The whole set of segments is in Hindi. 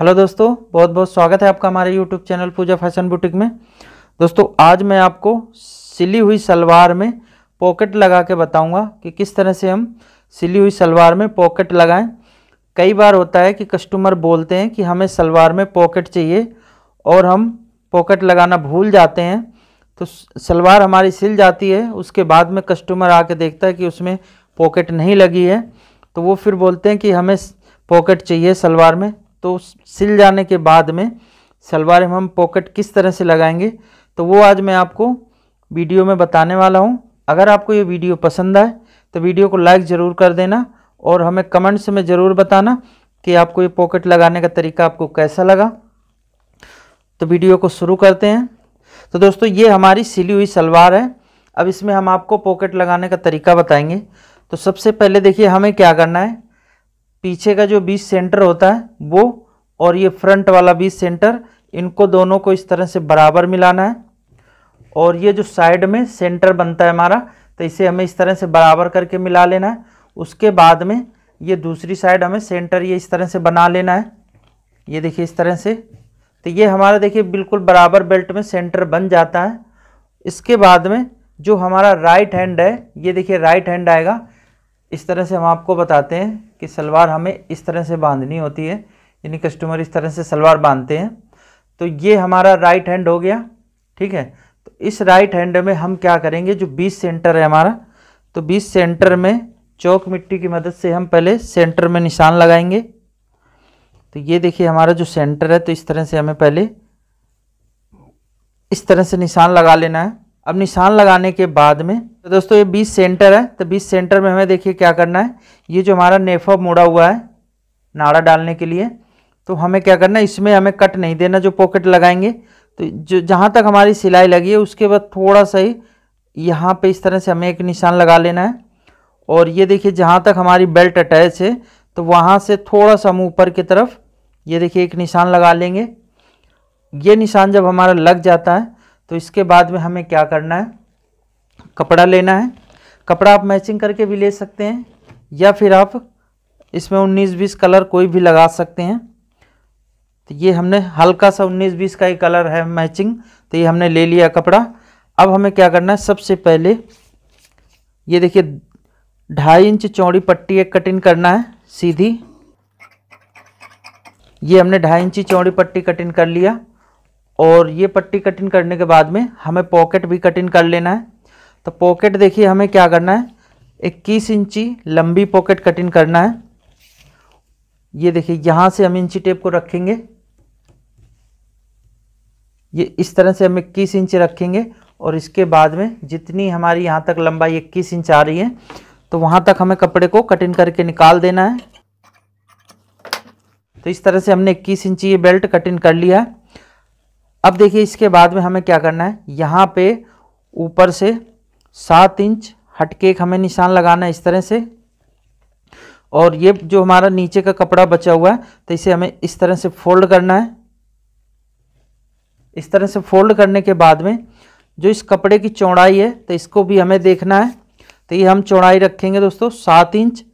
हेलो दोस्तों बहुत बहुत स्वागत है आपका हमारे YouTube channel Pooja fashion boutique में दोस्तों आज मैं आपको सिली हुई सलवार में पॉकेट लगा के बताऊंगा कि किस तरह से हम सिली हुई सलवार में पॉकेट लगाएं कई बार होता है कि कस्टमर बोलते हैं कि हमें सलवार में पॉकेट चाहिए और हम पॉकेट लगाना भूल जाते हैं तो सलवार हमारी सिल जाती है उसके बाद में कस्टमर आके देखता है कि उसमें पॉकेट नहीं लगी है तो वो फिर बोलते हैं कि हमें पॉकेट चाहिए सलवार में तो सिल जाने के बाद में सलवार हम पॉकेट किस तरह से लगाएंगे तो वो आज मैं आपको वीडियो में बताने वाला हूँ अगर आपको ये वीडियो पसंद आए तो वीडियो को लाइक ज़रूर कर देना और हमें कमेंट्स में ज़रूर बताना कि आपको ये पॉकेट लगाने का तरीका आपको कैसा लगा तो वीडियो को शुरू करते हैं तो दोस्तों ये हमारी सिली हुई सलवार है अब इसमें हम आपको पॉकेट लगाने का तरीका बताएंगे तो सबसे पहले देखिए हमें क्या करना है पीछे का जो बीच सेंटर होता है वो और ये फ्रंट वाला बीच सेंटर इनको दोनों को इस तरह से बराबर मिलाना है और ये जो साइड में सेंटर बनता है हमारा तो इसे हमें इस तरह से बराबर करके मिला लेना है उसके बाद में ये दूसरी साइड हमें सेंटर ये इस तरह से बना लेना है ये देखिए इस तरह से तो ये हमारा देखिए बिल्कुल बराबर बेल्ट में सेंटर बन जाता है इसके बाद में जो हमारा राइट हैंड है ये देखिए राइट हैंड आएगा इस तरह से हम आपको बताते हैं कि सलवार हमें इस तरह से बांधनी होती है यानी कस्टमर इस तरह से सलवार बांधते हैं तो ये हमारा राइट हैंड हो गया ठीक है तो इस राइट हैंड में हम क्या करेंगे जो बीस सेंटर है हमारा तो बीस सेंटर में चौक मिट्टी की मदद से हम पहले सेंटर में निशान लगाएंगे तो ये देखिए हमारा जो सेंटर है तो इस तरह से हमें पहले इस तरह से निशान लगा लेना है अब निशान लगाने के बाद में तो दोस्तों ये बीस सेंटर है तो बीस सेंटर में हमें देखिए क्या करना है ये जो हमारा नेफा मुड़ा हुआ है नाड़ा डालने के लिए तो हमें क्या करना है इसमें हमें कट नहीं देना जो पॉकेट लगाएंगे तो जो जहाँ तक हमारी सिलाई लगी है उसके बाद थोड़ा सा ही यहाँ पर इस तरह से हमें एक निशान लगा लेना है और ये देखिए जहाँ तक हमारी बेल्ट अटैच है तो वहाँ से थोड़ा सा हम ऊपर की तरफ ये देखिए एक निशान लगा लेंगे ये निशान जब हमारा लग जाता है तो इसके बाद में हमें क्या करना है कपड़ा लेना है कपड़ा आप मैचिंग करके भी ले सकते हैं या फिर आप इसमें उन्नीस बीस कलर कोई भी लगा सकते हैं तो ये हमने हल्का सा उन्नीस बीस का ही कलर है मैचिंग तो ये हमने ले लिया कपड़ा अब हमें क्या करना है सबसे पहले ये देखिए ढाई इंच चौड़ी पट्टी एक कटिंग करना है सीधी ये हमने ढाई इंची चौड़ी पट्टी कटिंग कर लिया और ये पट्टी कटिंग करने के बाद में हमें पॉकेट भी कटिंग कर लेना है तो पॉकेट देखिए हमें क्या करना है इक्कीस इंची लंबी पॉकेट कटिंग करना है ये देखिए यहाँ से हम इंची टेप को रखेंगे ये इस तरह से हम इक्कीस इंच रखेंगे और इसके बाद में जितनी हमारी यहाँ तक लंबाई इक्कीस इंच आ रही है तो वहाँ तक हमें कपड़े को कटिंग करके निकाल देना है तो इस तरह से हमने इक्कीस इंची ये बेल्ट कटिंग कर लिया है अब देखिए इसके बाद में हमें क्या करना है यहाँ पे ऊपर से सात इंच हटके एक हमें निशान लगाना है इस तरह से और ये जो हमारा नीचे का कपड़ा बचा हुआ है तो इसे हमें इस तरह से फोल्ड करना है इस तरह से फोल्ड करने के बाद में जो इस कपड़े की चौड़ाई है तो इसको भी हमें देखना है तो ये हम चौड़ाई रखेंगे दोस्तों सात इंच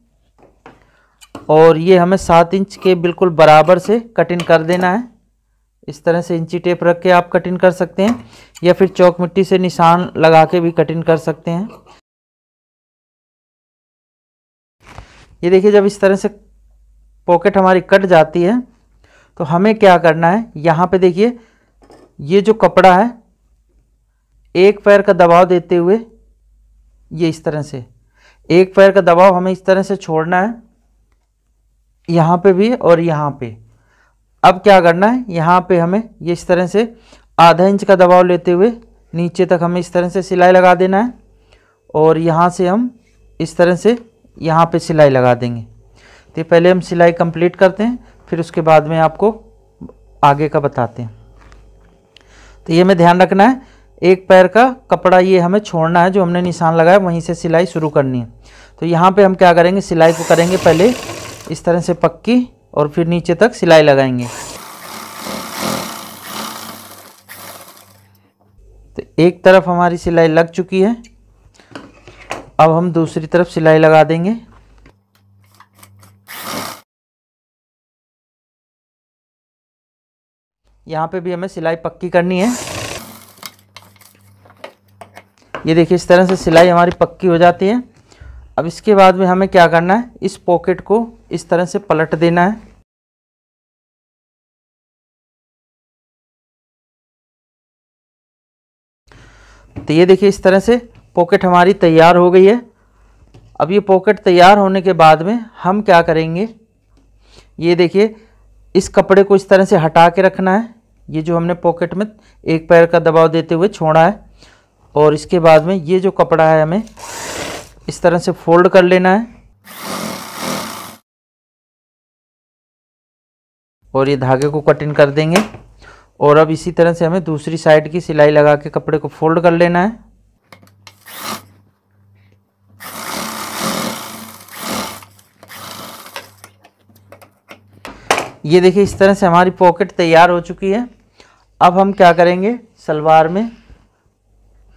और ये हमें सात इंच के बिल्कुल बराबर से कटिंग कर देना है इस तरह से इंची टेप रख के आप कटिंग कर सकते हैं या फिर चौक मिट्टी से निशान लगा के भी कटिंग कर सकते हैं ये देखिए जब इस तरह से पॉकेट हमारी कट जाती है तो हमें क्या करना है यहाँ पे देखिए ये जो कपड़ा है एक पैर का दबाव देते हुए ये इस तरह से एक पैर का दबाव हमें इस तरह से छोड़ना है यहाँ पे भी और यहाँ पे अब क्या करना है यहाँ पे हमें ये इस तरह से आधा इंच का दबाव लेते हुए नीचे तक हमें इस तरह से सिलाई लगा देना है और यहाँ से हम इस तरह से यहाँ पे सिलाई लगा देंगे तो पहले हम सिलाई कंप्लीट करते हैं फिर उसके बाद में आपको आगे का बताते हैं तो ये हमें ध्यान रखना है एक पैर का कपड़ा ये हमें छोड़ना है जो हमने निशान लगाया वहीं से सिलाई शुरू करनी है तो यहाँ पर हम क्या करेंगे सिलाई को करेंगे पहले इस तरह से पक्की और फिर नीचे तक सिलाई लगाएंगे तो एक तरफ हमारी सिलाई लग चुकी है अब हम दूसरी तरफ सिलाई लगा देंगे यहाँ पे भी हमें सिलाई पक्की करनी है ये देखिए इस तरह से सिलाई हमारी पक्की हो जाती है अब इसके बाद में हमें क्या करना है इस पॉकेट को इस तरह से पलट देना है तो ये देखिए इस तरह से पॉकेट हमारी तैयार हो गई है अब ये पॉकेट तैयार होने के बाद में हम क्या करेंगे ये देखिए इस कपड़े को इस तरह से हटा के रखना है ये जो हमने पॉकेट में एक पैर का दबाव देते हुए छोड़ा है और इसके बाद में ये जो कपड़ा है हमें इस तरह से फोल्ड कर लेना है और ये धागे को कटिंग कर देंगे और अब इसी तरह से हमें दूसरी साइड की सिलाई लगा के कपड़े को फोल्ड कर लेना है ये देखिए इस तरह से हमारी पॉकेट तैयार हो चुकी है अब हम क्या करेंगे सलवार में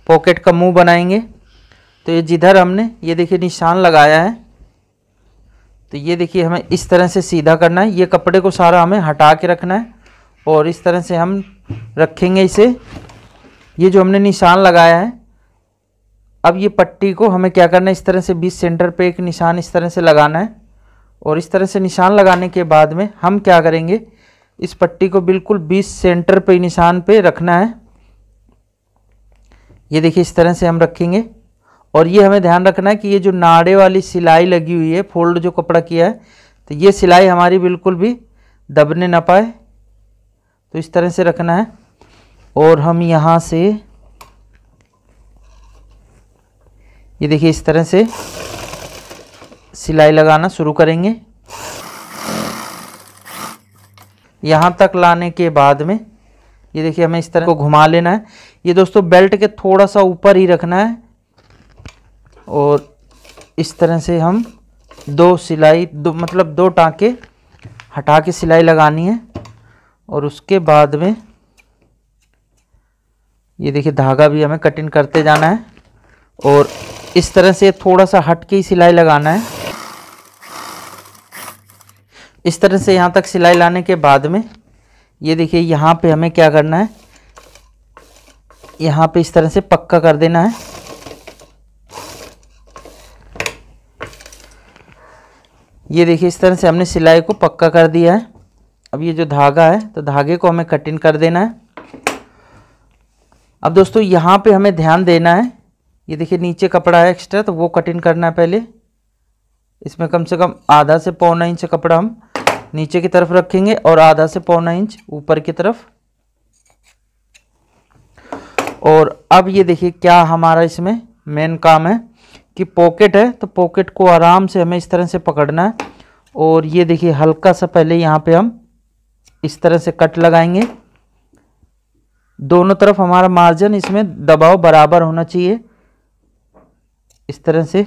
पॉकेट का मुंह बनाएंगे तो ये जिधर हमने ये देखिए निशान लगाया है तो ये देखिए हमें इस तरह से सीधा करना है ये कपड़े को सारा हमें हटा के रखना है और इस तरह से हम रखेंगे इसे ये जो हमने निशान लगाया है अब ये पट्टी को हमें क्या करना है इस तरह से बीच सेंटर पे एक निशान इस तरह से लगाना है और इस तरह से निशान लगाने के बाद में हम क्या करेंगे इस पट्टी को बिल्कुल बीच सेंटर पे निशान पे रखना है ये देखिए इस तरह से हम रखेंगे और ये हमें ध्यान रखना है कि ये जो नाड़े वाली सिलाई लगी हुई है फोल्ड जो कपड़ा किया है तो ये सिलाई हमारी बिल्कुल भी दबने ना पाए तो इस तरह से रखना है और हम यहाँ से ये देखिए इस तरह से सिलाई लगाना शुरू करेंगे यहाँ तक लाने के बाद में ये देखिए हमें इस तरह को घुमा लेना है ये दोस्तों बेल्ट के थोड़ा सा ऊपर ही रखना है और इस तरह से हम दो सिलाई दो मतलब दो टाँके हटा के सिलाई लगानी है और उसके बाद में ये देखिए धागा भी हमें कटिंग करते जाना है और इस तरह से थोड़ा सा हट के ही सिलाई लगाना है इस तरह से यहाँ तक सिलाई लाने के बाद में ये देखिए यहाँ पे हमें क्या करना है यहाँ पे इस तरह से पक्का कर देना है ये देखिए इस तरह से हमने सिलाई को पक्का कर दिया है अब ये जो धागा है तो धागे को हमें कटिंग कर देना है अब दोस्तों यहाँ पे हमें ध्यान देना है ये देखिए नीचे कपड़ा है एक्स्ट्रा तो वो कटिंग करना है पहले इसमें कम से कम आधा से पौना इंच कपड़ा हम नीचे की तरफ रखेंगे और आधा से पौना इंच ऊपर की तरफ और अब ये देखिए क्या हमारा इसमें मेन काम है कि पॉकेट है तो पॉकेट को आराम से हमें इस तरह से पकड़ना है और ये देखिए हल्का सा पहले यहाँ पे हम इस तरह से कट लगाएंगे दोनों तरफ हमारा मार्जिन इसमें दबाव बराबर होना चाहिए इस तरह से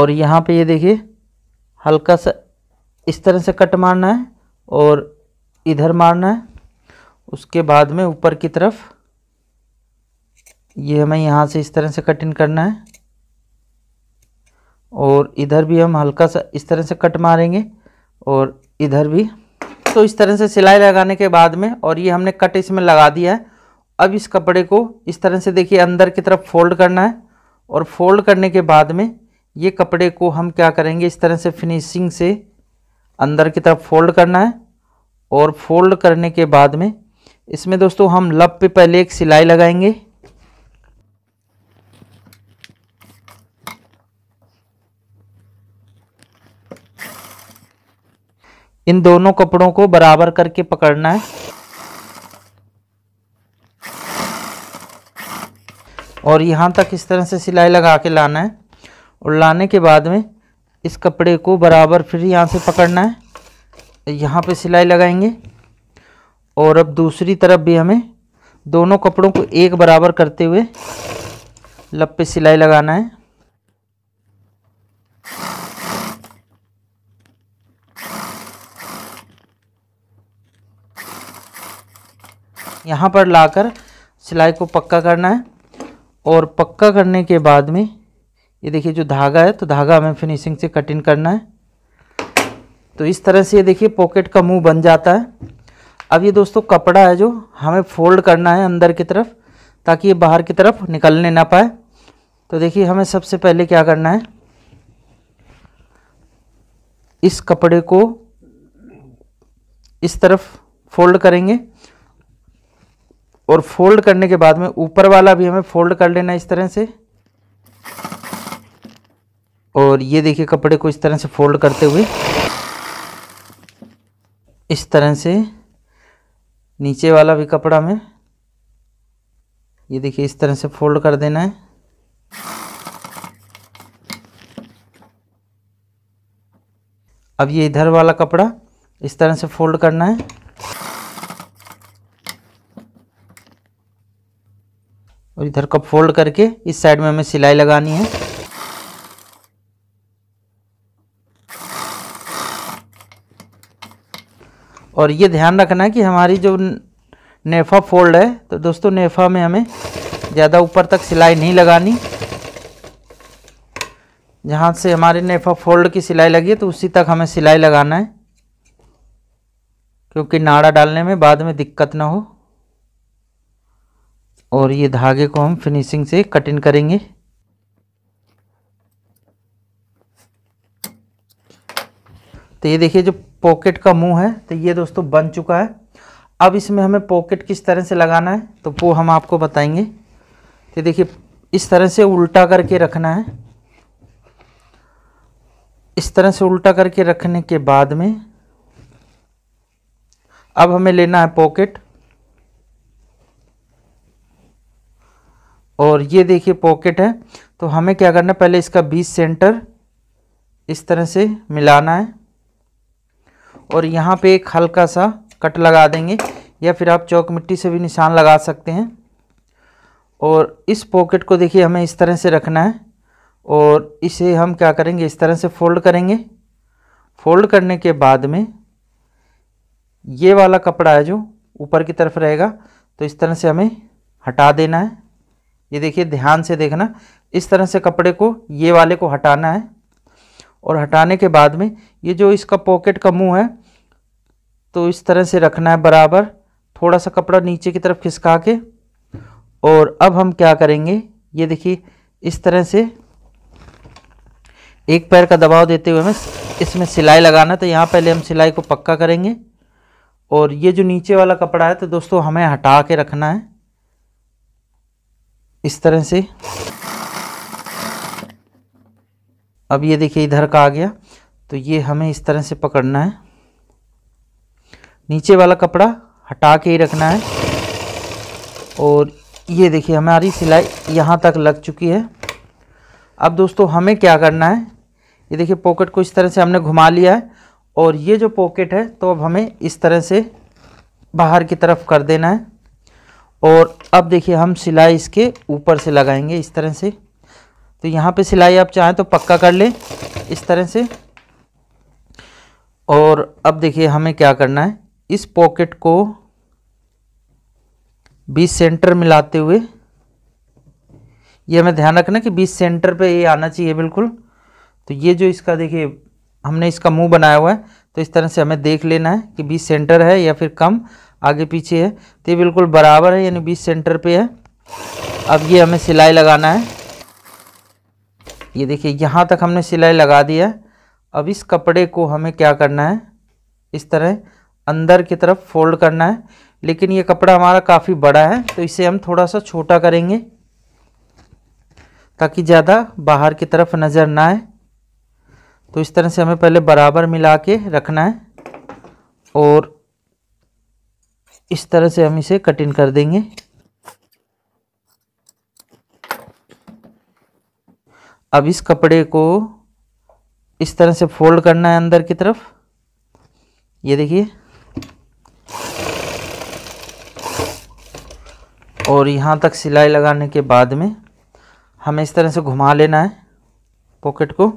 और यहाँ पे ये यह देखिए हल्का सा इस तरह से कट मारना है और इधर मारना है उसके बाद में ऊपर की तरफ ये हमें यहाँ से इस तरह से कटिंग करना है और इधर भी हम हल्का सा इस तरह से कट मारेंगे और इधर भी तो इस तरह से सिलाई लगाने के बाद में और ये हमने कट इसमें लगा दिया है अब इस कपड़े को इस तरह से देखिए अंदर की तरफ फोल्ड करना है और फोल्ड करने के बाद में ये कपड़े को हम क्या करेंगे इस तरह से फिनिशिंग से अंदर की तरफ फोल्ड करना है और फोल्ड करने के बाद में इसमें दोस्तों हम लब पे पहले एक सिलाई लगाएंगे इन दोनों कपड़ों को बराबर करके पकड़ना है और यहाँ तक इस तरह से सिलाई लगा के लाना है और लाने के बाद में इस कपड़े को बराबर फिर यहाँ से पकड़ना है यहाँ पे सिलाई लगाएंगे और अब दूसरी तरफ भी हमें दोनों कपड़ों को एक बराबर करते हुए लब पे सिलाई लगाना है यहाँ पर लाकर सिलाई को पक्का करना है और पक्का करने के बाद में ये देखिए जो धागा है तो धागा हमें फिनिशिंग से कटिंग करना है तो इस तरह से ये देखिए पॉकेट का मुंह बन जाता है अब ये दोस्तों कपड़ा है जो हमें फोल्ड करना है अंदर की तरफ ताकि ये बाहर की तरफ निकलने ना पाए तो देखिए हमें सबसे पहले क्या करना है इस कपड़े को इस तरफ फोल्ड करेंगे और फोल्ड करने के बाद में ऊपर वाला भी हमें फोल्ड कर लेना इस तरह से और ये देखिए कपड़े को इस तरह से फोल्ड करते हुए इस तरह से नीचे वाला भी कपड़ा में ये देखिए इस तरह से फोल्ड कर देना है अब ये इधर वाला कपड़ा इस तरह से फोल्ड करना है और इधर का फोल्ड करके इस साइड में हमें सिलाई लगानी है और ये ध्यान रखना कि हमारी जो नेफा फोल्ड है तो दोस्तों नेफा में हमें ज़्यादा ऊपर तक सिलाई नहीं लगानी जहाँ से हमारे नेफा फोल्ड की सिलाई लगी है तो उसी तक हमें सिलाई लगाना है क्योंकि नाड़ा डालने में बाद में दिक्कत ना हो और ये धागे को हम फिनिशिंग से कट इन करेंगे तो ये देखिए जो पॉकेट का मुंह है तो ये दोस्तों बन चुका है अब इसमें हमें पॉकेट किस तरह से लगाना है तो वो हम आपको बताएंगे तो देखिए इस तरह से उल्टा करके रखना है इस तरह से उल्टा करके रखने के बाद में अब हमें लेना है पॉकेट और ये देखिए पॉकेट है तो हमें क्या करना है पहले इसका बीस सेंटर इस तरह से मिलाना है और यहाँ पे एक हल्का सा कट लगा देंगे या फिर आप चौक मिट्टी से भी निशान लगा सकते हैं और इस पॉकेट को देखिए हमें इस तरह से रखना है और इसे हम क्या करेंगे इस तरह से फोल्ड करेंगे फोल्ड करने के बाद में ये वाला कपड़ा है जो ऊपर की तरफ रहेगा तो इस तरह से हमें हटा देना है ये देखिए ध्यान से देखना इस तरह से कपड़े को ये वाले को हटाना है और हटाने के बाद में ये जो इसका पॉकेट का मुंह है तो इस तरह से रखना है बराबर थोड़ा सा कपड़ा नीचे की तरफ खिसका के और अब हम क्या करेंगे ये देखिए इस तरह से एक पैर का दबाव देते हुए हमें इसमें सिलाई लगाना तो यहाँ पहले हम सिलाई को पक्का करेंगे और ये जो नीचे वाला कपड़ा है तो दोस्तों हमें हटा के रखना है इस तरह से अब ये देखिए इधर का आ गया तो ये हमें इस तरह से पकड़ना है नीचे वाला कपड़ा हटा के ही रखना है और ये देखिए हमारी सिलाई यहाँ तक लग चुकी है अब दोस्तों हमें क्या करना है ये देखिए पॉकेट को इस तरह से हमने घुमा लिया है और ये जो पॉकेट है तो अब हमें इस तरह से बाहर की तरफ कर देना है और अब देखिए हम सिलाई इसके ऊपर से लगाएंगे इस तरह से तो यहाँ पे सिलाई आप चाहें तो पक्का कर लें इस तरह से और अब देखिए हमें क्या करना है इस पॉकेट को बीस सेंटर मिलाते हुए ये हमें ध्यान रखना कि बीस सेंटर पे ये आना चाहिए बिल्कुल तो ये जो इसका देखिए हमने इसका मुंह बनाया हुआ है तो इस तरह से हमें देख लेना है कि बीस सेंटर है या फिर कम आगे पीछे है तो ये बिल्कुल बराबर है यानी बीच सेंटर पे है अब ये हमें सिलाई लगाना है ये देखिए यहाँ तक हमने सिलाई लगा दिया है अब इस कपड़े को हमें क्या करना है इस तरह अंदर की तरफ फोल्ड करना है लेकिन ये कपड़ा हमारा काफ़ी बड़ा है तो इसे हम थोड़ा सा छोटा करेंगे ताकि ज़्यादा बाहर की तरफ नज़र ना आए तो इस तरह से हमें पहले बराबर मिला के रखना है और इस तरह से हम इसे कटिंग कर देंगे अब इस कपड़े को इस तरह से फोल्ड करना है अंदर की तरफ ये देखिए और यहाँ तक सिलाई लगाने के बाद में हमें इस तरह से घुमा लेना है पॉकेट को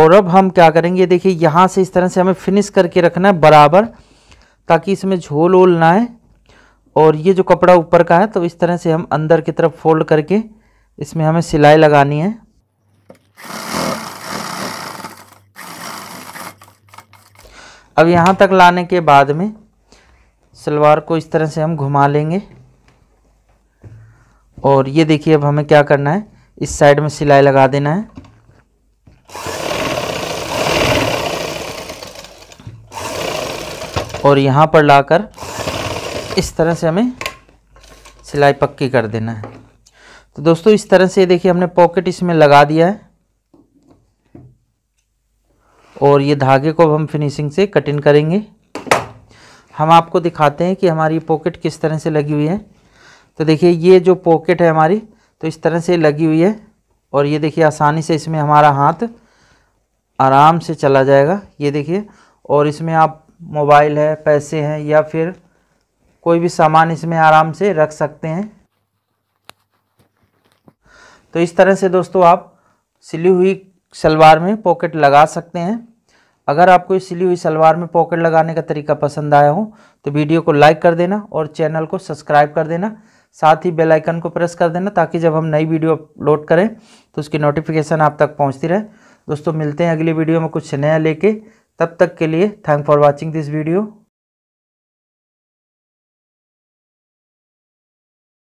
और अब हम क्या करेंगे देखिए यहाँ से इस तरह से हमें फिनिश करके रखना है बराबर ताकि इसमें झोल ओल ना आए और ये जो कपड़ा ऊपर का है तो इस तरह से हम अंदर की तरफ फोल्ड करके इसमें हमें सिलाई लगानी है अब यहाँ तक लाने के बाद में सलवार को इस तरह से हम घुमा लेंगे और ये देखिए अब हमें क्या करना है इस साइड में सिलाई लगा देना है और यहाँ पर लाकर इस तरह से हमें सिलाई पक्की कर देना है तो दोस्तों इस तरह से देखिए हमने पॉकेट इसमें लगा दिया है और ये धागे को अब हम फिनिशिंग से कटिंग करेंगे हम आपको दिखाते हैं कि हमारी पॉकेट किस तरह से लगी हुई है तो देखिए ये जो पॉकेट है हमारी तो इस तरह से लगी हुई है और ये देखिए आसानी से इसमें हमारा हाथ आराम से चला जाएगा ये देखिए और इसमें आप मोबाइल है पैसे हैं या फिर कोई भी सामान इसमें आराम से रख सकते हैं तो इस तरह से दोस्तों आप सिली हुई सलवार में पॉकेट लगा सकते हैं अगर आपको इस सिली हुई सलवार में पॉकेट लगाने का तरीका पसंद आया हो तो वीडियो को लाइक कर देना और चैनल को सब्सक्राइब कर देना साथ ही बेल आइकन को प्रेस कर देना ताकि जब हम नई वीडियो अपलोड करें तो उसकी नोटिफिकेशन आप तक पहुंचती रहे दोस्तों मिलते हैं अगली वीडियो में कुछ नया लेके तब तक के लिए thank for watching this video